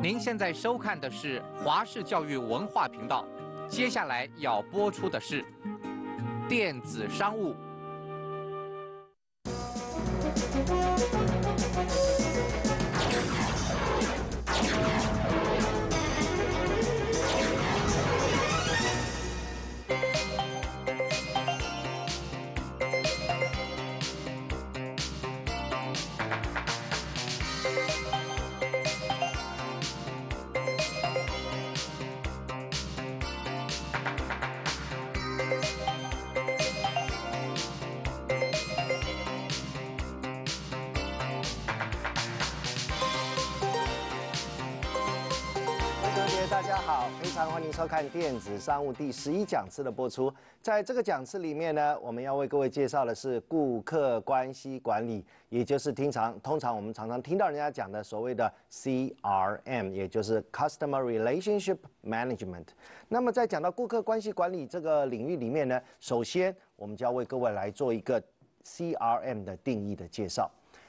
您现在收看的是华视教育文化频道，接下来要播出的是电子商务。看电子商务第十一讲次的播出，在这个讲次里面呢，我们要为各位介绍的是顾客关系管理，也就是听常通常我们常常听到人家讲的所谓的 CRM，也就是 Customer Relationship Management。那么在讲到顾客关系管理这个领域里面呢，首先我们就要为各位来做一个 CRM 的定义的介绍。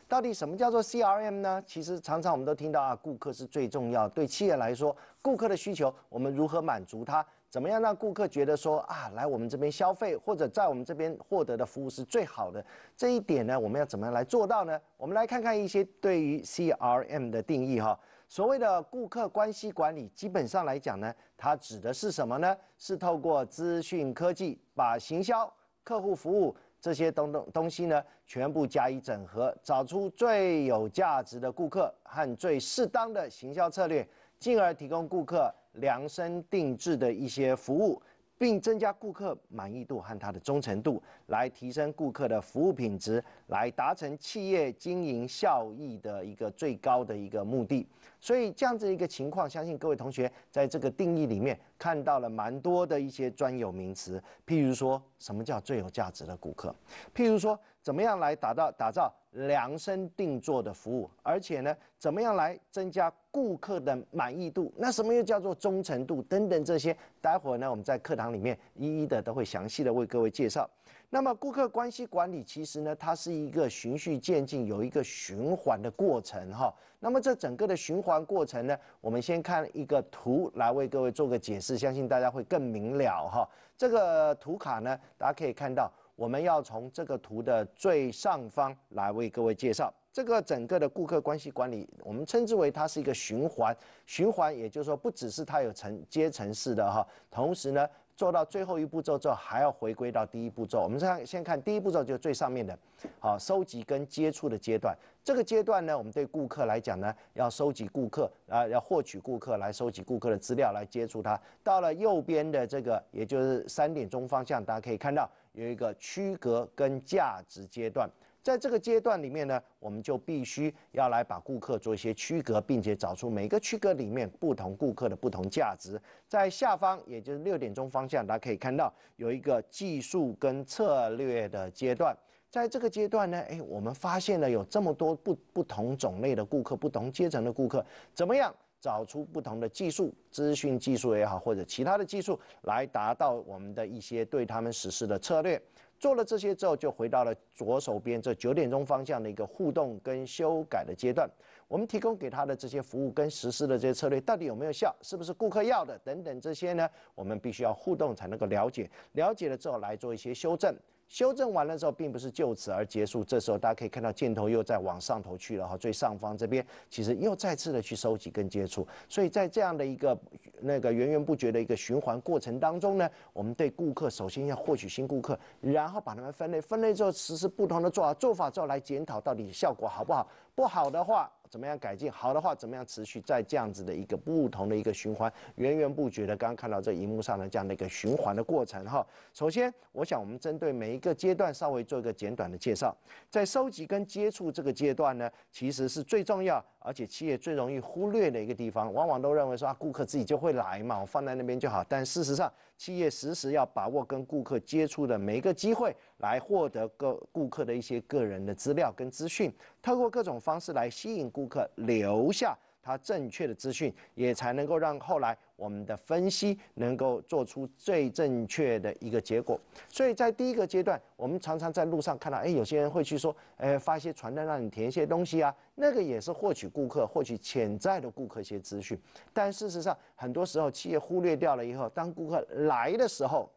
到底什么叫做 CRM 呢？其实常常我们都听到啊，顾客是最重要。对企业来说，顾客的需求我们如何满足他？怎么样让顾客觉得说啊，来我们这边消费或者在我们这边获得的服务是最好的？这一点呢，我们要怎么样来做到呢？我们来看看一些对于 CRM 的定义哈。所谓的顾客关系管理，基本上来讲呢，它指的是什么呢？是透过资讯科技，把行销、客户服务。这些东东东西呢，全部加以整合，找出最有价值的顾客和最适当的行销策略，进而提供顾客量身定制的一些服务。并增加顾客满意度和他的忠诚度，来提升顾客的服务品质，来达成企业经营效益的一个最高的一个目的。所以这样子一个情况，相信各位同学在这个定义里面看到了蛮多的一些专有名词，譬如说什么叫最有价值的顾客，譬如说怎么样来打造打造。量身定做的服务，而且呢，怎么样来增加顾客的满意度？那什么又叫做忠诚度等等这些？待会儿呢，我们在课堂里面一一的都会详细的为各位介绍。那么顾客关系管理其实呢，它是一个循序渐进、有一个循环的过程哈。那么这整个的循环过程呢，我们先看一个图来为各位做个解释，相信大家会更明了哈。这个图卡呢，大家可以看到。我们要从这个图的最上方来为各位介绍这个整个的顾客关系管理，我们称之为它是一个循环，循环也就是说不只是它有层阶层式的哈，同时呢。做到最后一步骤之后，还要回归到第一步骤。我们先先看第一步骤，就是最上面的，好，收集跟接触的阶段。这个阶段呢，我们对顾客来讲呢，要收集顾客啊，要获取顾客来收集顾客的资料，来接触他。到了右边的这个，也就是三点钟方向，大家可以看到有一个区隔跟价值阶段。在这个阶段里面呢，我们就必须要来把顾客做一些区隔，并且找出每个区隔里面不同顾客的不同价值。在下方，也就是六点钟方向，大家可以看到有一个技术跟策略的阶段。在这个阶段呢，哎，我们发现了有这么多不不同种类的顾客、不同阶层的顾客，怎么样找出不同的技术、资讯技术也好，或者其他的技术来达到我们的一些对他们实施的策略。做了这些之后，就回到了左手边这九点钟方向的一个互动跟修改的阶段。我们提供给他的这些服务跟实施的这些策略，到底有没有效？是不是顾客要的？等等这些呢，我们必须要互动才能够了解。了解了之后，来做一些修正。修正完了之后，并不是就此而结束。这时候大家可以看到箭头又在往上头去了哈，最上方这边其实又再次的去收集跟接触。所以在这样的一个那个源源不绝的一个循环过程当中呢，我们对顾客首先要获取新顾客，然后把他们分类，分类之后实施不同的做法，做法之后来检讨到底效果好不好。不好的话。怎么样改进？好的话，怎么样持续在这样子的一个不同的一个循环，源源不绝的。刚刚看到这荧幕上的这样的一个循环的过程，哈。首先，我想我们针对每一个阶段稍微做一个简短的介绍。在收集跟接触这个阶段呢，其实是最重要。而且企业最容易忽略的一个地方，往往都认为说啊，顾客自己就会来嘛，我放在那边就好。但事实上，企业时时要把握跟顾客接触的每一个机会，来获得个顾客的一些个人的资料跟资讯，透过各种方式来吸引顾客留下。它正确的资讯，也才能够让后来我们的分析能够做出最正确的一个结果。所以在第一个阶段，我们常常在路上看到，哎，有些人会去说，哎，发一些传单让你填一些东西啊，那个也是获取顾客、获取潜在的顾客一些资讯。但事实上，很多时候企业忽略掉了以后，当顾客来的时候。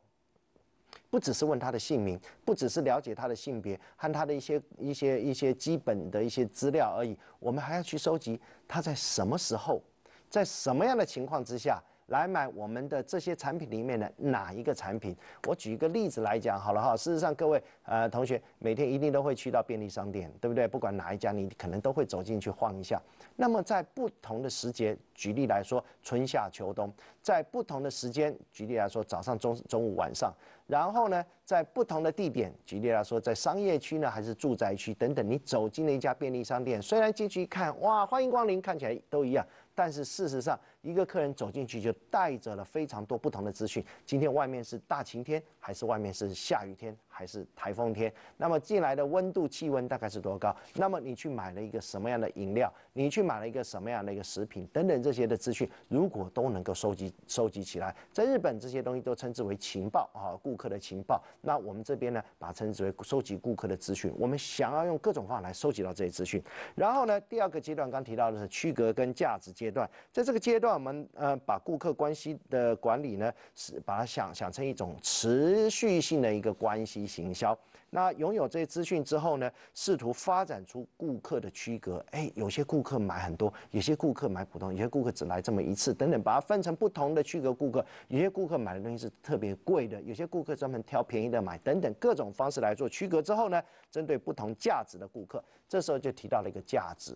不只是问他的姓名，不只是了解他的性别和他的一些一些一些基本的一些资料而已，我们还要去收集他在什么时候，在什么样的情况之下。来买我们的这些产品里面的哪一个产品？我举一个例子来讲好了哈。事实上，各位呃同学每天一定都会去到便利商店，对不对？不管哪一家，你可能都会走进去晃一下。那么在不同的时节，举例来说，春夏秋冬；在不同的时间，举例来说，早上、中中午、晚上。然后呢，在不同的地点，举例来说，在商业区呢，还是住宅区等等。你走进了一家便利商店，虽然进去一看，哇，欢迎光临，看起来都一样，但是事实上。一个客人走进去就带着了非常多不同的资讯。今天外面是大晴天，还是外面是下雨天，还是台风天？那么进来的温度、气温大概是多高？那么你去买了一个什么样的饮料？你去买了一个什么样的一个食品？等等这些的资讯，如果都能够收集收集起来，在日本这些东西都称之为情报啊，顾客的情报。那我们这边呢，把称之为收集顾客的资讯。我们想要用各种方法来收集到这些资讯。然后呢，第二个阶段刚提到的是区隔跟价值阶段，在这个阶段。我们呃，把顾客关系的管理呢，是把它想想成一种持续性的一个关系行销。那拥有这些资讯之后呢，试图发展出顾客的区隔。哎，有些顾客买很多，有些顾客买普通，有些顾客只来这么一次，等等，把它分成不同的区隔顾客。有些顾客买的东西是特别贵的，有些顾客专门挑便宜的买，等等，各种方式来做区隔之后呢，针对不同价值的顾客，这时候就提到了一个价值。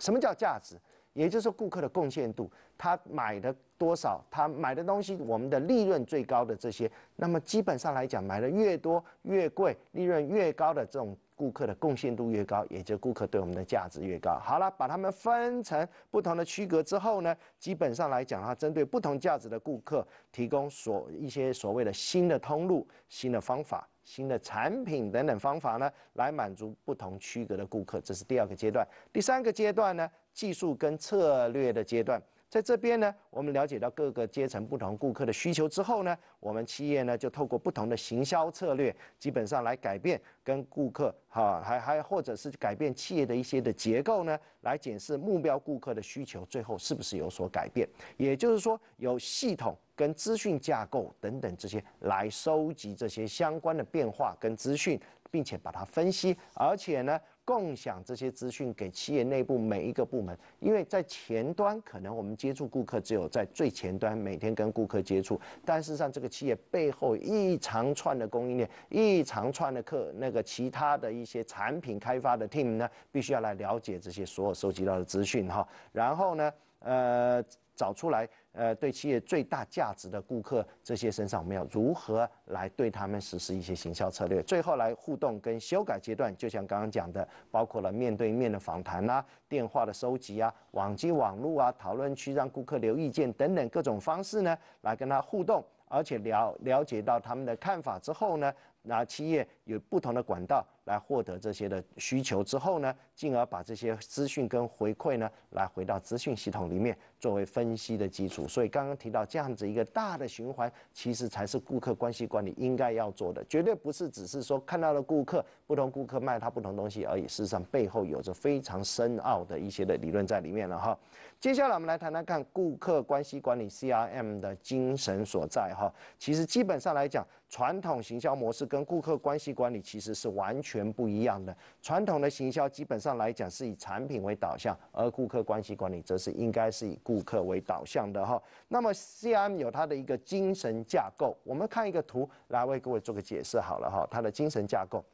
什么叫价值？也就是顾客的贡献度，他买的多少，他买的东西，我们的利润最高的这些，那么基本上来讲，买的越多越贵，利润越高的这种顾客的贡献度越高，也就顾客对我们的价值越高。好了，把他们分成不同的区隔之后呢，基本上来讲，它针对不同价值的顾客，提供所一些所谓的新的通路、新的方法、新的产品等等方法呢，来满足不同区隔的顾客。这是第二个阶段，第三个阶段呢？技术跟策略的阶段，在这边呢，我们了解到各个阶层不同顾客的需求之后呢，我们企业呢就透过不同的行销策略，基本上来改变跟顾客哈，还还或者是改变企业的一些的结构呢，来检视目标顾客的需求最后是不是有所改变。也就是说，有系统跟资讯架构等等这些来收集这些相关的变化跟资讯，并且把它分析，而且呢。共享这些资讯给企业内部每一个部门，因为在前端可能我们接触顾客只有在最前端，每天跟顾客接触，但实上这个企业背后一长串的供应链，一长串的客那个其他的一些产品开发的 team 呢，必须要来了解这些所有收集到的资讯哈，然后呢，呃，找出来。呃，对企业最大价值的顾客这些身上，我们要如何来对他们实施一些行销策略？最后来互动跟修改阶段，就像刚刚讲的，包括了面对面的访谈呐、电话的收集啊、网际网络啊、讨论区让顾客留意见等等各种方式呢，来跟他互动，而且了了解到他们的看法之后呢，那企业有不同的管道。来获得这些的需求之后呢，进而把这些资讯跟回馈呢，来回到资讯系统里面作为分析的基础。所以刚刚提到这样子一个大的循环，其实才是顾客关系管理应该要做的，绝对不是只是说看到了顾客不同，顾客卖他不同东西而已。事实上背后有着非常深奥的一些的理论在里面了哈。接下来我们来谈谈看顾客关系管理 CRM 的精神所在哈。其实基本上来讲，传统行销模式跟顾客关系管理其实是完全。全不一样的，传统的行销基本上来讲是以产品为导向，而顾客关系管理则是应该是以顾客为导向的哈。那么 C M 有它的一个精神架构，我们看一个图来为各位做个解释好了哈。它的精神架构，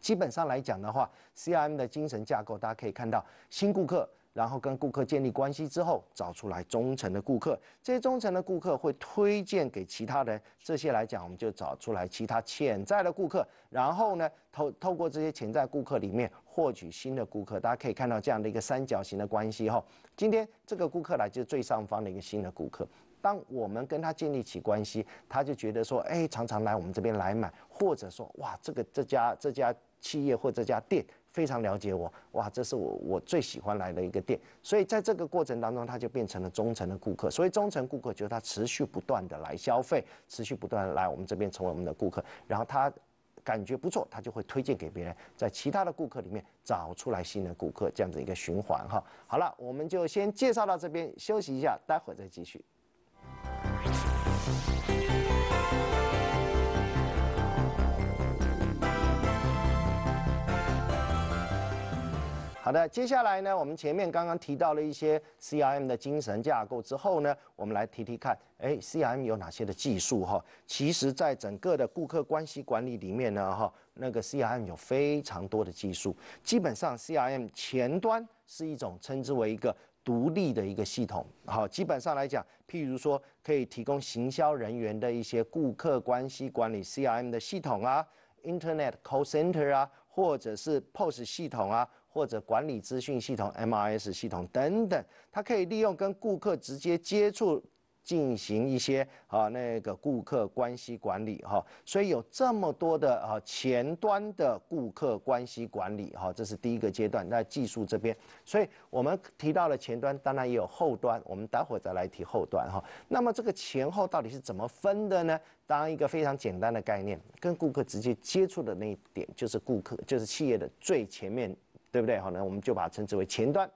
基本上来讲的话，C M 的精神架构大家可以看到，新顾客。然后跟顾客建立关系之后，找出来忠诚的顾客，这些忠诚的顾客会推荐给其他人。这些来讲，我们就找出来其他潜在的顾客，然后呢，透透过这些潜在顾客里面获取新的顾客。大家可以看到这样的一个三角形的关系哈。今天这个顾客来就是最上方的一个新的顾客，当我们跟他建立起关系，他就觉得说，哎，常常来我们这边来买，或者说，哇，这个这家这家企业或这家店。非常了解我哇，这是我我最喜欢来的一个店，所以在这个过程当中，他就变成了忠诚的顾客。所以忠诚顾客就是他持续不断的来消费，持续不断的来我们这边成为我们的顾客，然后他感觉不错，他就会推荐给别人，在其他的顾客里面找出来新的顾客，这样子一个循环哈。好了，我们就先介绍到这边，休息一下，待会儿再继续。好的，接下来呢，我们前面刚刚提到了一些 CRM 的精神架构之后呢，我们来提提看，哎，CRM 有哪些的技术哈？其实，在整个的顾客关系管理里面呢，哈，那个 CRM 有非常多的技术。基本上，CRM 前端是一种称之为一个独立的一个系统。好，基本上来讲，譬如说可以提供行销人员的一些顾客关系管理 CRM 的系统啊，Internet Call Center 啊，或者是 POS 系统啊。或者管理资讯系统 （MIS） 系统等等，它可以利用跟顾客直接接触，进行一些啊那个顾客关系管理哈。所以有这么多的啊前端的顾客关系管理哈，这是第一个阶段在技术这边。所以我们提到了前端，当然也有后端，我们待会再来提后端哈。那么这个前后到底是怎么分的呢？当一个非常简单的概念，跟顾客直接接触的那一点，就是顾客，就是企业的最前面。对不对？好，那我们就把称之为前端。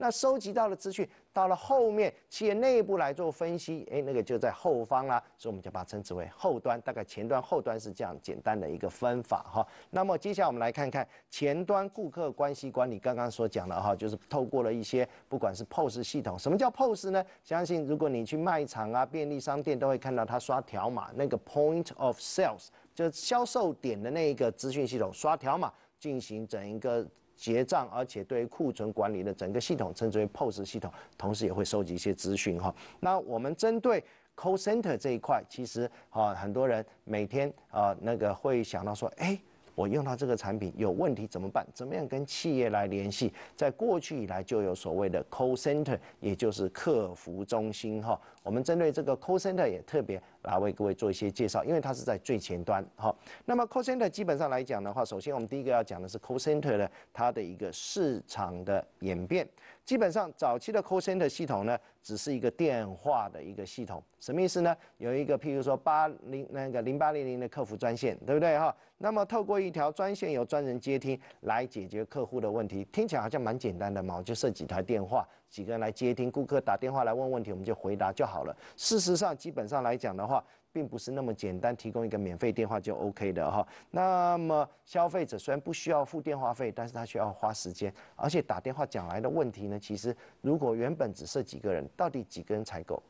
那收集到了资讯，到了后面企业内部来做分析，哎，那个就在后方啦，所以我们就把称之为后端。大概前端、后端是这样简单的一个分法哈。那么接下来我们来看看前端顾客关系管理，刚刚所讲的哈，就是透过了一些不管是 POS 系统，什么叫 POS 呢？相信如果你去卖场啊、便利商店，都会看到他刷条码，那个 Point of Sales，就是销售点的那一个资讯系统，刷条码进行整一个。结账，而且对库存管理的整个系统称之为 POS 系统，同时也会收集一些资讯哈。那我们针对 Call Center 这一块，其实啊，很多人每天啊那个会想到说，哎，我用到这个产品有问题怎么办？怎么样跟企业来联系？在过去以来就有所谓的 Call Center，也就是客服中心哈。我们针对这个 call center 也特别来为各位做一些介绍，因为它是在最前端哈。那么 call center 基本上来讲的话，首先我们第一个要讲的是 call center 的它的一个市场的演变。基本上早期的 call center 系统呢，只是一个电话的一个系统，什么意思呢？有一个譬如说八零那个零八零零的客服专线，对不对哈？那么透过一条专线，由专人接听来解决客户的问题，听起来好像蛮简单的嘛，就设几台电话。几个人来接听顾客打电话来问问题，我们就回答就好了。事实上，基本上来讲的话，并不是那么简单，提供一个免费电话就 OK 的哈。那么消费者虽然不需要付电话费，但是他需要花时间，而且打电话讲来的问题呢，其实如果原本只是几个人，到底几个人才够？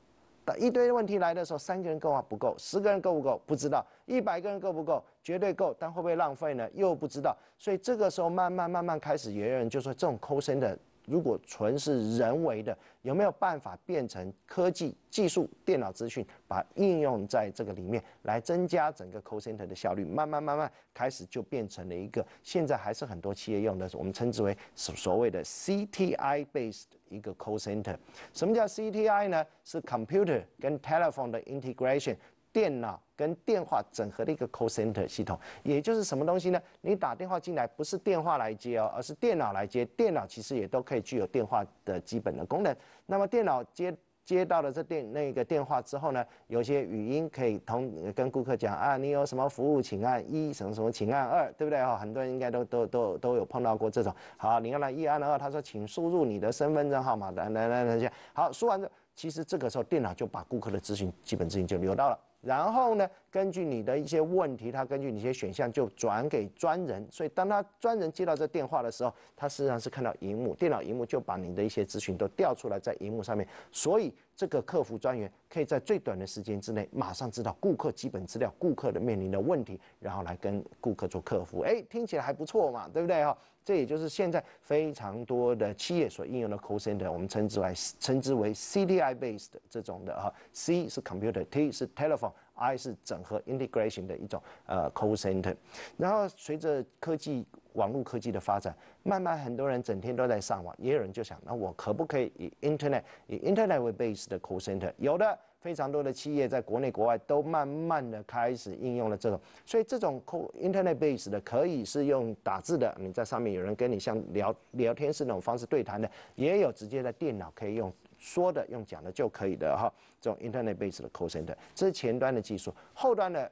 打一堆问题来的时候，三个人够啊？不够，十个人够不够？不知道，一百个人够不够？绝对够，但会不会浪费呢？又不知道。所以这个时候，慢慢慢慢开始，有人就说这种抠身的如果纯是人为的，有没有办法变成科技、技术、电脑、资讯，把应用在这个里面来增加整个 call center 的效率？慢慢慢慢开始就变成了一个，现在还是很多企业用的，我们称之为所所谓的 C T I based 一个 call center。什么叫 C T I 呢？是 computer 跟 telephone 的 integration。电脑跟电话整合的一个 call center 系统，也就是什么东西呢？你打电话进来，不是电话来接哦，而是电脑来接。电脑其实也都可以具有电话的基本的功能。那么电脑接接到了这电那个电话之后呢，有些语音可以同跟顾客讲啊，你有什么服务，请按一什么什么，请按二，对不对哦，很多人应该都都都都有碰到过这种。好，你按了，一按了二，他说，请输入你的身份证号码，来来来来这样。好，输完这，其实这个时候电脑就把顾客的咨询基本咨询就留到了。然后呢？根据你的一些问题，他根据你一些选项就转给专人。所以，当他专人接到这电话的时候，他实际上是看到荧幕、电脑荧幕，就把你的一些咨询都调出来在荧幕上面。所以，这个客服专员可以在最短的时间之内，马上知道顾客基本资料、顾客的面临的问题，然后来跟顾客做客服。哎，听起来还不错嘛，对不对？哈，这也就是现在非常多的企业所应用的 call center，我们称之为称之为 c d i based 这种的哈。C 是 computer，T 是 telephone。I 是整合 integration 的一种呃 call center，然后随着科技网络科技的发展，慢慢很多人整天都在上网，也有人就想，那我可不可以以 internet 以 internet 为 base 的 call center？有的，非常多的企业在国内国外都慢慢的开始应用了这种，所以这种 call internet b a s e 的可以是用打字的，你在上面有人跟你像聊聊天是那种方式对谈的，也有直接的电脑可以用。说的用讲的就可以的哈，这种 Internet based 的 o c e n t e r 这是前端的技术，后端的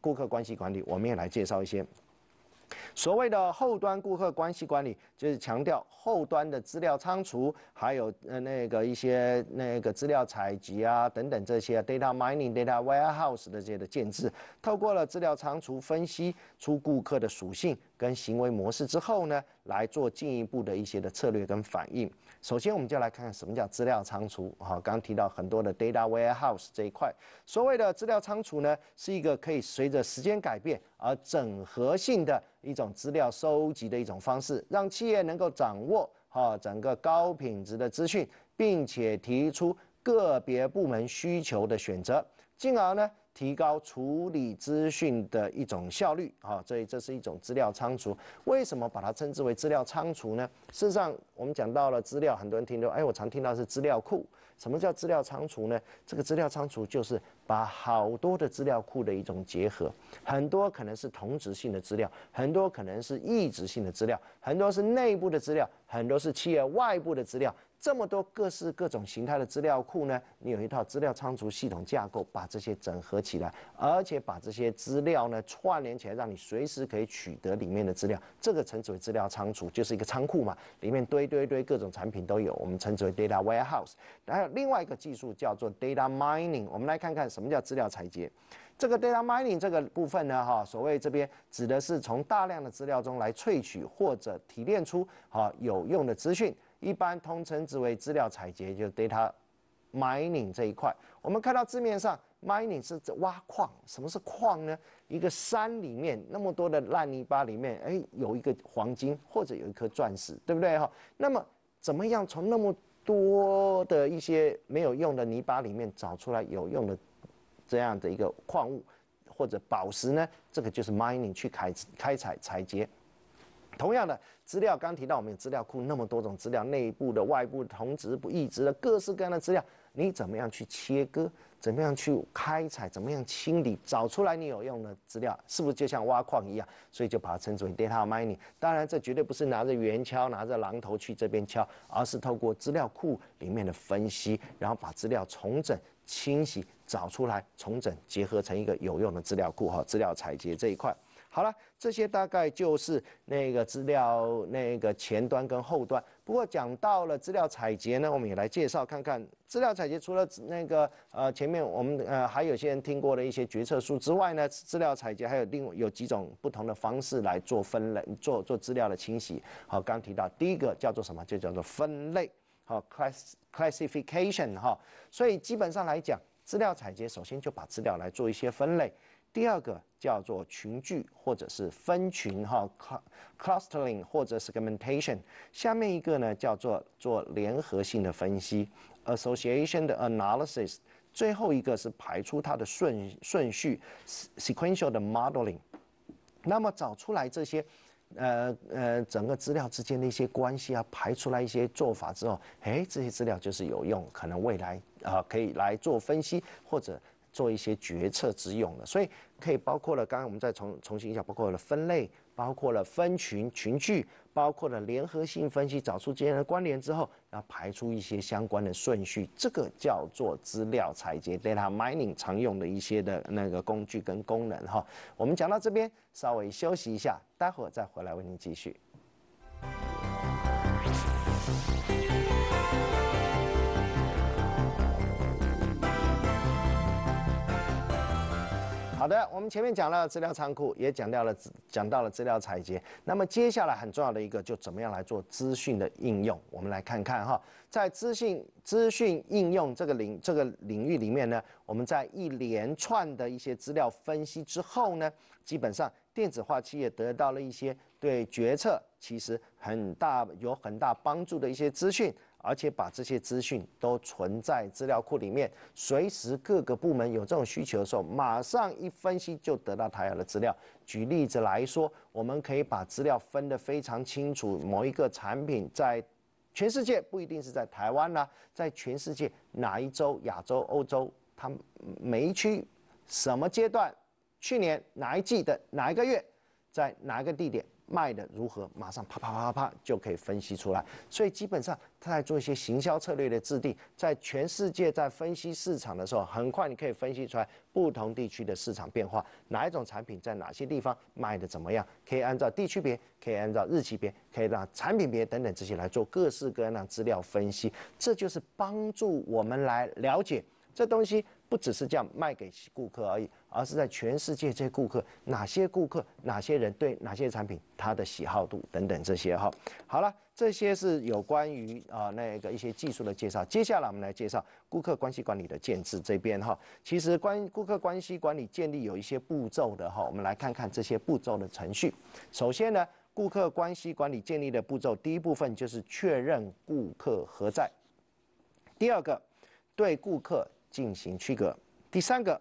顾客关系管理我们也来介绍一些。所谓的后端顾客关系管理，就是强调后端的资料仓储，还有呃那个一些那个资料采集啊等等这些 Data Mining、Data Warehouse 的这些的建制，透过了资料仓储分析出顾客的属性跟行为模式之后呢，来做进一步的一些的策略跟反应。首先，我们就来看看什么叫资料仓储。哈，刚刚提到很多的 data warehouse 这一块，所谓的资料仓储呢，是一个可以随着时间改变而整合性的一种资料收集的一种方式，让企业能够掌握哈整个高品质的资讯，并且提出个别部门需求的选择，进而呢。提高处理资讯的一种效率啊，以这是一种资料仓储。为什么把它称之为资料仓储呢？事实上，我们讲到了资料，很多人听说，哎，我常听到是资料库。什么叫资料仓储呢？这个资料仓储就是把好多的资料库的一种结合，很多可能是同质性的资料，很多可能是异质性的资料，很多是内部的资料，很多是企业外部的资料。这么多各式各种形态的资料库呢，你有一套资料仓储系统架构，把这些整合起来，而且把这些资料呢串联起来，让你随时可以取得里面的资料。这个称之为资料仓储，就是一个仓库嘛，里面堆堆堆各种产品都有，我们称之为 data warehouse，还有。另外一个技术叫做 data mining，我们来看看什么叫资料采集，这个 data mining 这个部分呢，哈，所谓这边指的是从大量的资料中来萃取或者提炼出哈有用的资讯，一般通称之为资料采集，就 data mining 这一块。我们看到字面上 mining 是挖矿，什么是矿呢？一个山里面那么多的烂泥巴里面，哎，有一个黄金或者有一颗钻石，对不对哈？那么怎么样从那么多的一些没有用的泥巴里面找出来有用的这样的一个矿物或者宝石呢，这个就是 mining 去开开采采掘。同样的资料刚提到我们资料库那么多种资料内部的外部同质不异质的各式各样的资料。你怎么样去切割？怎么样去开采？怎么样清理？找出来你有用的资料，是不是就像挖矿一样？所以就把它称之为 “data mining”。当然，这绝对不是拿着圆锹、拿着榔头去这边敲，而是透过资料库里面的分析，然后把资料重整、清洗、找出来，重整结合成一个有用的资料库。哈，资料采集这一块。好了，这些大概就是那个资料那个前端跟后端。不过讲到了资料采集呢，我们也来介绍看看资料采集。除了那个呃前面我们呃还有些人听过的一些决策书之外呢，资料采集还有另有几种不同的方式来做分类，做做资料的清洗。好，刚提到第一个叫做什么？就叫做分类，好，class classification 哈。所以基本上来讲，资料采集首先就把资料来做一些分类。第二个叫做群聚或者是分群哈，clustering 或者 segmentation。下面一个呢叫做做联合性的分析，association 的 analysis。最后一个是排出它的顺顺序，sequential 的 modeling。那么找出来这些，呃呃，整个资料之间的一些关系啊，排出来一些做法之后，哎，这些资料就是有用，可能未来啊可以来做分析或者。做一些决策之用的，所以可以包括了。刚刚我们再重重新一下，包括了分类，包括了分群群聚，包括了联合性分析，找出之间的关联之后，要排出一些相关的顺序，这个叫做资料采集 d a t a mining） 常用的一些的那个工具跟功能哈。我们讲到这边，稍微休息一下，待会再回来为您继续。的，我们前面讲了资料仓库，也讲到了讲到了资料采集。那么接下来很重要的一个，就怎么样来做资讯的应用？我们来看看哈，在资讯资讯应用这个领这个领域里面呢，我们在一连串的一些资料分析之后呢，基本上电子化企业得到了一些对决策其实很大有很大帮助的一些资讯。而且把这些资讯都存在资料库里面，随时各个部门有这种需求的时候，马上一分析就得到台海的资料。举例子来说，我们可以把资料分得非常清楚，某一个产品在全世界不一定是在台湾啦，在全世界哪一州、亚洲、欧洲，它每一区什么阶段，去年哪一季的哪一个月。在哪个地点卖的如何，马上啪啪啪啪就可以分析出来。所以基本上他在做一些行销策略的制定，在全世界在分析市场的时候，很快你可以分析出来不同地区的市场变化，哪一种产品在哪些地方卖的怎么样，可以按照地区别，可以按照日期别，可以让产品别等等这些来做各式各样的资料分析。这就是帮助我们来了解这东西，不只是这样卖给顾客而已。而是在全世界这些顾客，哪些顾客，哪些人对哪些产品他的喜好度等等这些哈。好了，这些是有关于啊那个一些技术的介绍。接下来我们来介绍顾客关系管理的建制这边哈。其实关顾客关系管理建立有一些步骤的哈，我们来看看这些步骤的程序。首先呢，顾客关系管理建立的步骤，第一部分就是确认顾客何在。第二个，对顾客进行区隔。第三个。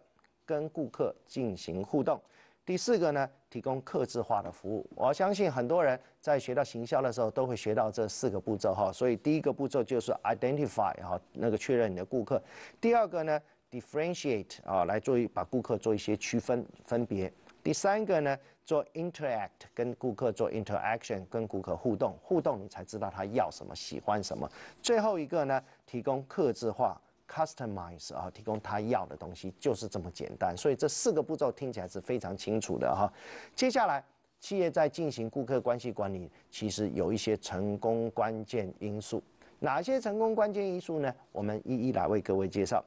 跟顾客进行互动。第四个呢，提供客制化的服务。我相信很多人在学到行销的时候，都会学到这四个步骤哈。所以第一个步骤就是 identify 哈，那个确认你的顾客。第二个呢，differentiate 啊，来做把顾客做一些区分分别。第三个呢，做 interact，跟顾客做 interaction，跟顾客互动，互动你才知道他要什么，喜欢什么。最后一个呢，提供客制化。customize 啊，提供他要的东西就是这么简单，所以这四个步骤听起来是非常清楚的哈。接下来，企业在进行顾客关系管理，其实有一些成功关键因素。哪些成功关键因素呢？我们一一来为各位介绍。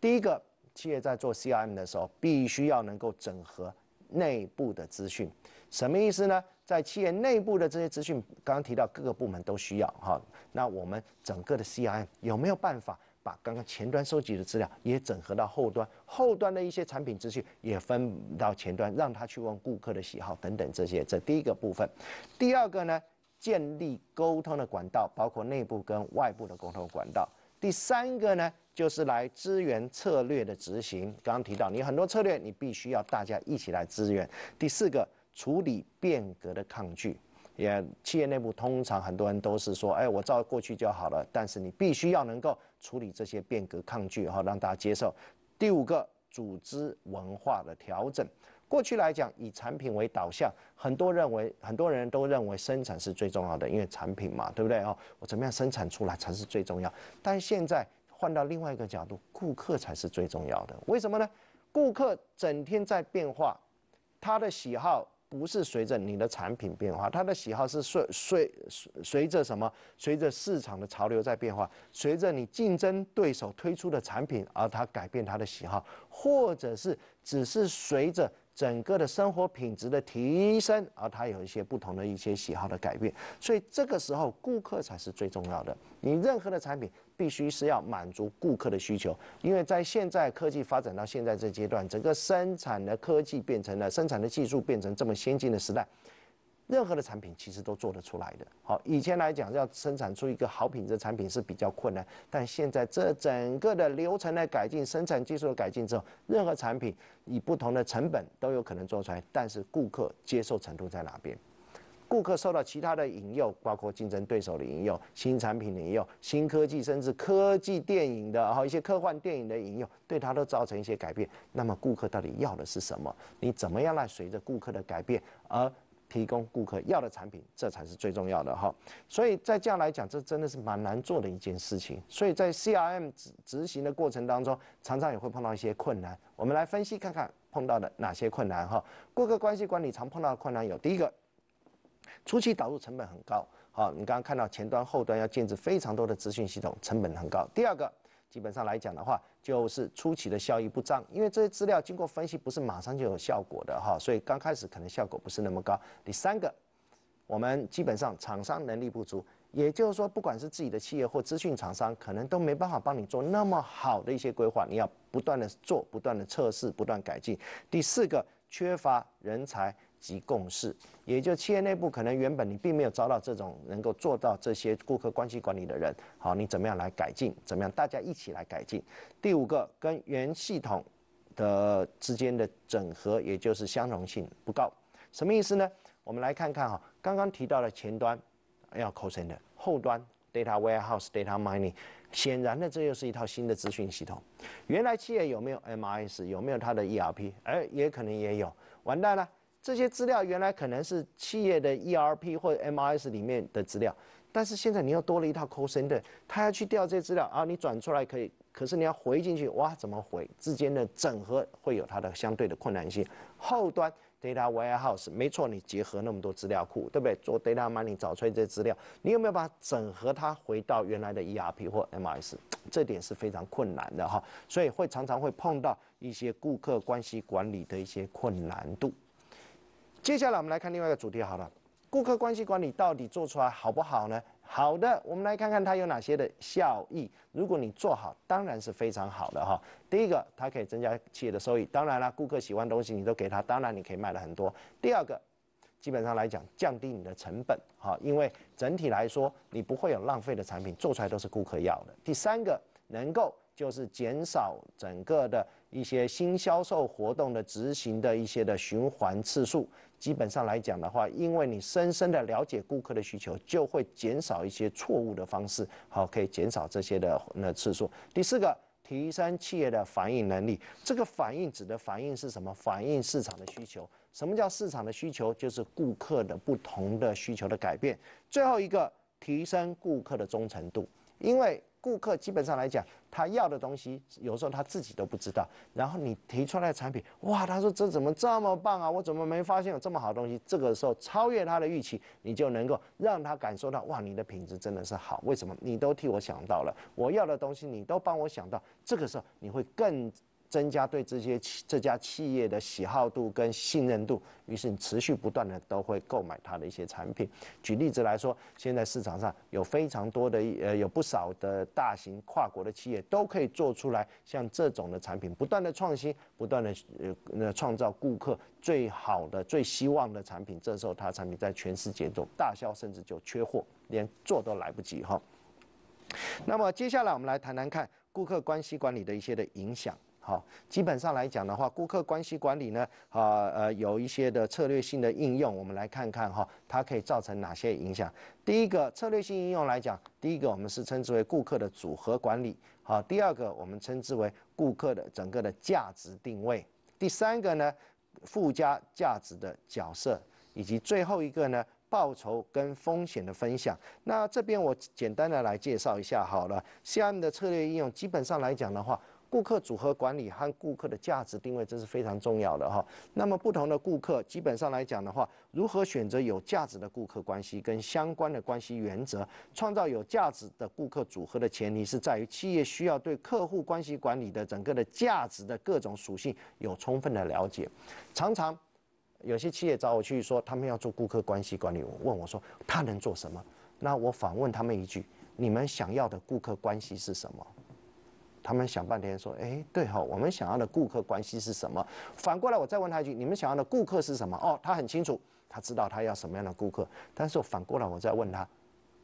第一个，企业在做 CRM 的时候，必须要能够整合内部的资讯。什么意思呢？在企业内部的这些资讯，刚刚提到各个部门都需要哈。那我们整个的 CRM 有没有办法？把刚刚前端收集的资料也整合到后端，后端的一些产品资讯也分到前端，让他去问顾客的喜好等等这些，这第一个部分。第二个呢，建立沟通的管道，包括内部跟外部的沟通管道。第三个呢，就是来资源策略的执行。刚刚提到你很多策略，你必须要大家一起来支援。第四个，处理变革的抗拒。也企业内部通常很多人都是说，哎，我照过去就好了。但是你必须要能够处理这些变革，抗拒哈，让大家接受。第五个，组织文化的调整。过去来讲，以产品为导向，很多认为，很多人都认为生产是最重要的，因为产品嘛，对不对哦？我怎么样生产出来才是最重要的？但现在换到另外一个角度，顾客才是最重要的。为什么呢？顾客整天在变化，他的喜好。不是随着你的产品变化，他的喜好是随随随随着什么？随着市场的潮流在变化，随着你竞争对手推出的产品而他改变他的喜好，或者是只是随着整个的生活品质的提升而他有一些不同的一些喜好的改变。所以这个时候顾客才是最重要的。你任何的产品。必须是要满足顾客的需求，因为在现在科技发展到现在这阶段，整个生产的科技变成了生产的技术变成这么先进的时代，任何的产品其实都做得出来的。好，以前来讲要生产出一个好品质产品是比较困难，但现在这整个的流程的改进、生产技术的改进之后，任何产品以不同的成本都有可能做出来，但是顾客接受程度在哪边？顾客受到其他的引诱，包括竞争对手的引诱、新产品的引诱、新科技，甚至科技电影的，然后一些科幻电影的引诱，对他都造成一些改变。那么，顾客到底要的是什么？你怎么样来随着顾客的改变而提供顾客要的产品？这才是最重要的哈。所以在这样来讲，这真的是蛮难做的一件事情。所以在 CRM 执执行的过程当中，常常也会碰到一些困难。我们来分析看看碰到的哪些困难哈。顾客关系管理常碰到的困难有第一个。初期导入成本很高，好，你刚刚看到前端后端要建置非常多的资讯系统，成本很高。第二个，基本上来讲的话，就是初期的效益不彰，因为这些资料经过分析不是马上就有效果的哈，所以刚开始可能效果不是那么高。第三个，我们基本上厂商能力不足，也就是说，不管是自己的企业或资讯厂商，可能都没办法帮你做那么好的一些规划，你要不断的做，不断的测试，不断改进。第四个，缺乏人才。及共识，也就企业内部可能原本你并没有招到这种能够做到这些顾客关系管理的人，好，你怎么样来改进？怎么样？大家一起来改进。第五个，跟原系统的之间的整合，也就是相容性不高。什么意思呢？我们来看看哈，刚刚提到的前端要 co send 的，后端 data warehouse data mining，显然呢，这又是一套新的资讯系统。原来企业有没有 MIS，有没有它的 ERP？哎，也可能也有，完蛋了。这些资料原来可能是企业的 ERP 或者 MIS 里面的资料，但是现在你又多了一套 Co- Center，他要去调这些资料啊，你转出来可以，可是你要回进去哇，怎么回？之间的整合会有它的相对的困难性。后端 Data Warehouse，没错，你结合那么多资料库，对不对？做 Data Mining 找出来这些资料，你有没有把整合它回到原来的 ERP 或 MIS？这点是非常困难的哈，所以会常常会碰到一些顾客关系管理的一些困难度。接下来我们来看另外一个主题，好了，顾客关系管理到底做出来好不好呢？好的，我们来看看它有哪些的效益。如果你做好，当然是非常好的哈。第一个，它可以增加企业的收益，当然啦，顾客喜欢东西你都给他，当然你可以卖了很多。第二个，基本上来讲，降低你的成本哈，因为整体来说你不会有浪费的产品做出来，都是顾客要的。第三个，能够。就是减少整个的一些新销售活动的执行的一些的循环次数。基本上来讲的话，因为你深深的了解顾客的需求，就会减少一些错误的方式。好，可以减少这些的那次数。第四个，提升企业的反应能力。这个反应指的反应是什么？反应市场的需求。什么叫市场的需求？就是顾客的不同的需求的改变。最后一个，提升顾客的忠诚度。因为顾客基本上来讲。他要的东西有时候他自己都不知道，然后你提出来的产品，哇，他说这怎么这么棒啊？我怎么没发现有这么好的东西？这个时候超越他的预期，你就能够让他感受到，哇，你的品质真的是好。为什么？你都替我想到了，我要的东西你都帮我想到，这个时候你会更。增加对这些这家企业的喜好度跟信任度，于是你持续不断的都会购买它的一些产品。举例子来说，现在市场上有非常多的呃有不少的大型跨国的企业都可以做出来像这种的产品，不断的创新，不断的呃创造顾客最好的最希望的产品。这时候它产品在全世界都大销，甚至就缺货，连做都来不及哈。那么接下来我们来谈谈看顾客关系管理的一些的影响。好，基本上来讲的话，顾客关系管理呢，啊呃，有一些的策略性的应用，我们来看看哈，它可以造成哪些影响。第一个策略性应用来讲，第一个我们是称之为顾客的组合管理，好，第二个我们称之为顾客的整个的价值定位，第三个呢，附加价值的角色，以及最后一个呢，报酬跟风险的分享。那这边我简单的来介绍一下好了，CM 的策略应用基本上来讲的话。顾客组合管理和顾客的价值定位，这是非常重要的哈。那么不同的顾客，基本上来讲的话，如何选择有价值的顾客关系跟相关的关系原则，创造有价值的顾客组合的前提是在于企业需要对客户关系管理的整个的价值的各种属性有充分的了解。常常有些企业找我去说他们要做顾客关系管理，我问我说他能做什么？那我反问他们一句：你们想要的顾客关系是什么？他们想半天说：“哎，对哈，我们想要的顾客关系是什么？”反过来我再问他一句：“你们想要的顾客是什么？”哦，他很清楚，他知道他要什么样的顾客。但是反过来我再问他：“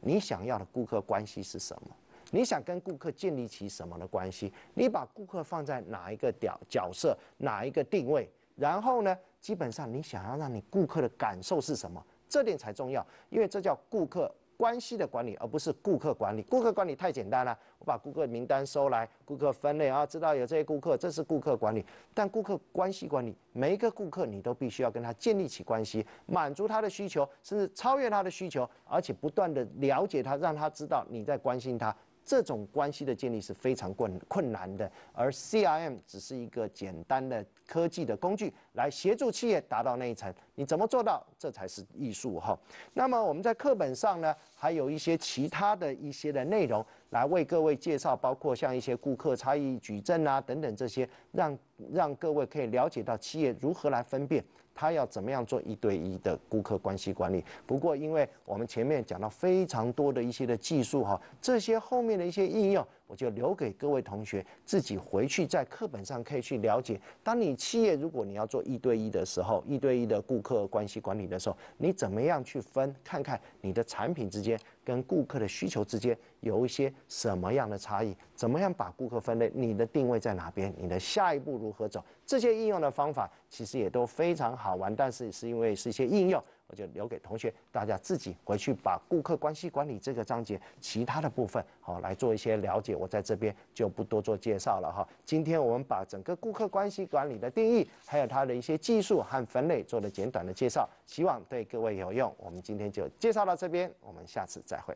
你想要的顾客关系是什么？你想跟顾客建立起什么的关系？你把顾客放在哪一个角角色，哪一个定位？然后呢，基本上你想要让你顾客的感受是什么？这点才重要，因为这叫顾客。”关系的管理，而不是顾客管理。顾客管理太简单了，我把顾客名单收来，顾客分类啊，知道有这些顾客，这是顾客管理。但顾客关系管理，每一个顾客你都必须要跟他建立起关系，满足他的需求，甚至超越他的需求，而且不断的了解他，让他知道你在关心他。这种关系的建立是非常困困难的，而 CRM 只是一个简单的科技的工具，来协助企业达到那一层。你怎么做到？这才是艺术哈。那么我们在课本上呢，还有一些其他的一些的内容，来为各位介绍，包括像一些顾客差异矩阵啊等等这些，让让各位可以了解到企业如何来分辨。他要怎么样做一对一的顾客关系管理？不过，因为我们前面讲到非常多的一些的技术哈，这些后面的一些应用。我就留给各位同学自己回去在课本上可以去了解。当你企业如果你要做一对一的时候，一对一的顾客关系管理的时候，你怎么样去分？看看你的产品之间跟顾客的需求之间有一些什么样的差异？怎么样把顾客分类？你的定位在哪边？你的下一步如何走？这些应用的方法其实也都非常好玩，但是是因为是一些应用。我就留给同学，大家自己回去把顾客关系管理这个章节其他的部分好来做一些了解。我在这边就不多做介绍了哈。今天我们把整个顾客关系管理的定义，还有它的一些技术和分类做了简短的介绍，希望对各位有用。我们今天就介绍到这边，我们下次再会。